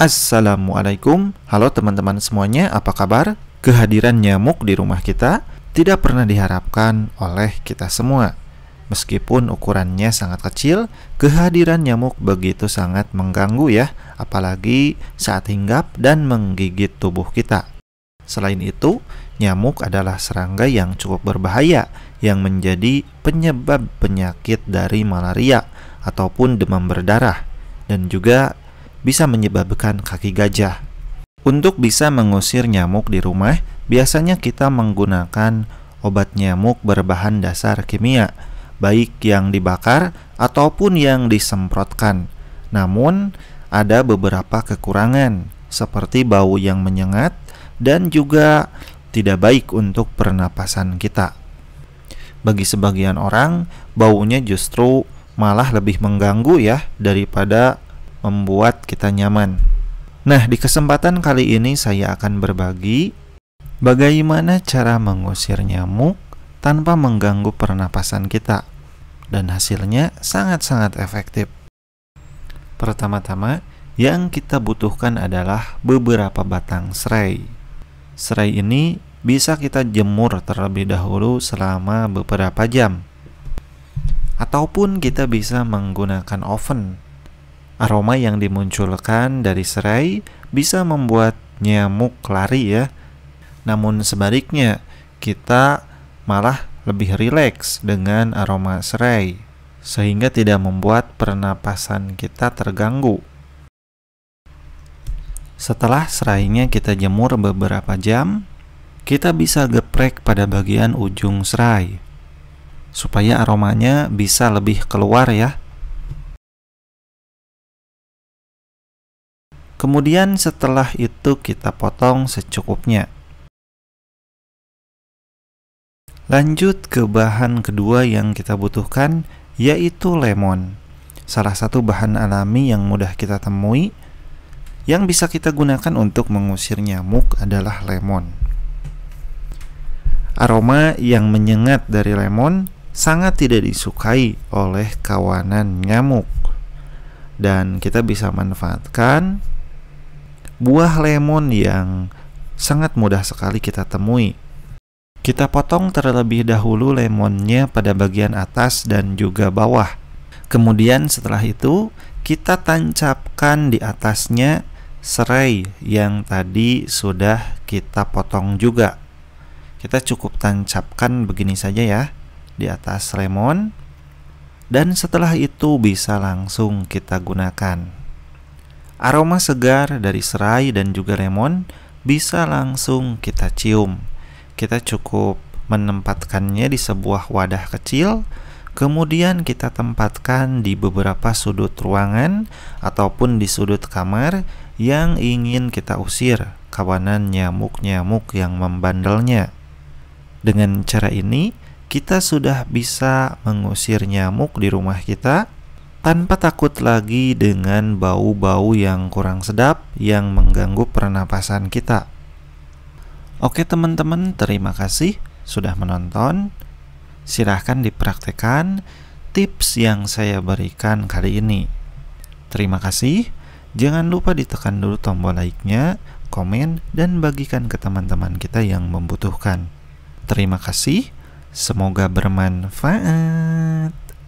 Assalamualaikum, halo teman-teman semuanya, apa kabar? Kehadiran nyamuk di rumah kita tidak pernah diharapkan oleh kita semua. Meskipun ukurannya sangat kecil, kehadiran nyamuk begitu sangat mengganggu ya, apalagi saat hinggap dan menggigit tubuh kita. Selain itu, nyamuk adalah serangga yang cukup berbahaya yang menjadi penyebab penyakit dari malaria ataupun demam berdarah dan juga bisa menyebabkan kaki gajah. Untuk bisa mengusir nyamuk di rumah, biasanya kita menggunakan obat nyamuk berbahan dasar kimia, baik yang dibakar ataupun yang disemprotkan. Namun, ada beberapa kekurangan, seperti bau yang menyengat dan juga tidak baik untuk pernapasan kita. Bagi sebagian orang, baunya justru malah lebih mengganggu ya daripada membuat kita nyaman. Nah, di kesempatan kali ini saya akan berbagi bagaimana cara mengusir nyamuk tanpa mengganggu pernapasan kita dan hasilnya sangat-sangat efektif. Pertama-tama, yang kita butuhkan adalah beberapa batang serai. Serai ini bisa kita jemur terlebih dahulu selama beberapa jam. Ataupun kita bisa menggunakan oven Aroma yang dimunculkan dari serai bisa membuat nyamuk lari ya. Namun sebaliknya, kita malah lebih rileks dengan aroma serai sehingga tidak membuat pernapasan kita terganggu. Setelah serainya kita jemur beberapa jam, kita bisa geprek pada bagian ujung serai supaya aromanya bisa lebih keluar ya. Kemudian setelah itu kita potong secukupnya. Lanjut ke bahan kedua yang kita butuhkan yaitu lemon. Salah satu bahan alami yang mudah kita temui yang bisa kita gunakan untuk mengusir nyamuk adalah lemon. Aroma yang menyengat dari lemon sangat tidak disukai oleh kawanan nyamuk. Dan kita bisa manfaatkan buah lemon yang sangat mudah sekali kita temui. Kita potong terlebih dahulu lemonnya pada bagian atas dan juga bawah. Kemudian setelah itu kita tancapkan di atasnya serai yang tadi sudah kita potong juga. Kita cukup tancapkan begini saja ya di atas lemon dan setelah itu bisa langsung kita gunakan. Aroma segar dari serai dan juga lemon bisa langsung kita cium. Kita cukup menempatkannya di sebuah wadah kecil, kemudian kita tempatkan di beberapa sudut ruangan ataupun di sudut kamar yang ingin kita usir kawanan nyamuk-nyamuk yang membandelnya. Dengan cara ini, kita sudah bisa mengusir nyamuk di rumah kita tanpa takut lagi dengan bau-bau yang kurang sedap yang mengganggu pernapasan kita. Oke teman-teman, terima kasih sudah menonton. Silahkan dipraktekan tips yang saya berikan kali ini. Terima kasih. Jangan lupa ditekan dulu tombol like-nya, komen, dan bagikan ke teman-teman kita yang membutuhkan. Terima kasih, semoga bermanfaat.